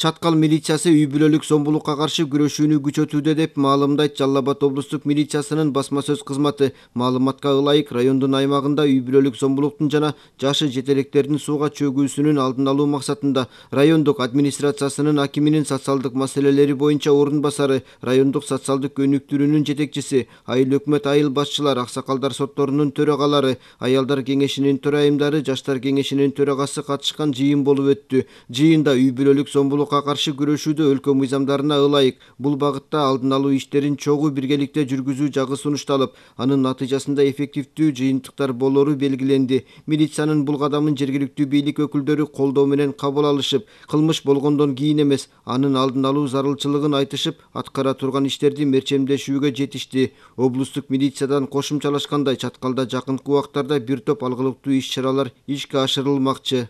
Чаткал милициясы үй бүлөлүк зомбулукка каршы күрөшүүнү күчөтүүдө деп маалымдайт жалал абад облустук милициясынын басма сөз кызматы маалыматка ылайык райондун аймагында үй бүлөлүк зомбулуктун жана жашы жетелектердин сууга чөгүүсүнүн алдын алуу максатында райондук администрациясынын акиминин социалдык маселелери боюнча орун басары райондук социалдык өнүктүрүүнүн жетекчиси айыл өкмөт айыл башчылар аксакалдар сотторунун төрагалары аялдар кеңешинин төрайымдары жаштар кеңешинин төрагасы катышкан жыйын болуп өттү жыйында үй бүлөлүк зомбулук жоокко каршы күрөшүүдө өлкө мыйзамдарына ылайык бул багытта алдын алуу иштерин чогуу биргеликте жүргүзүү жагы сунушталып анын натыйжасында эффективдүү жыйынтыктар болору белгиленди милициянын бул кадамын жергиликтүү бийлик өкүлдөрү колдоо менен кабыл алышып кылмыш болгондон кийин эмес анын алдын алуу зарылчылыгын айтышып аткара турган иштерди мерчемдешүүгө жетишти облустук милициядан кошумчалашкандай чаткалда жакынкы убактарда бир топ алгылыктуу иш чаралар ишке ашырылмакчы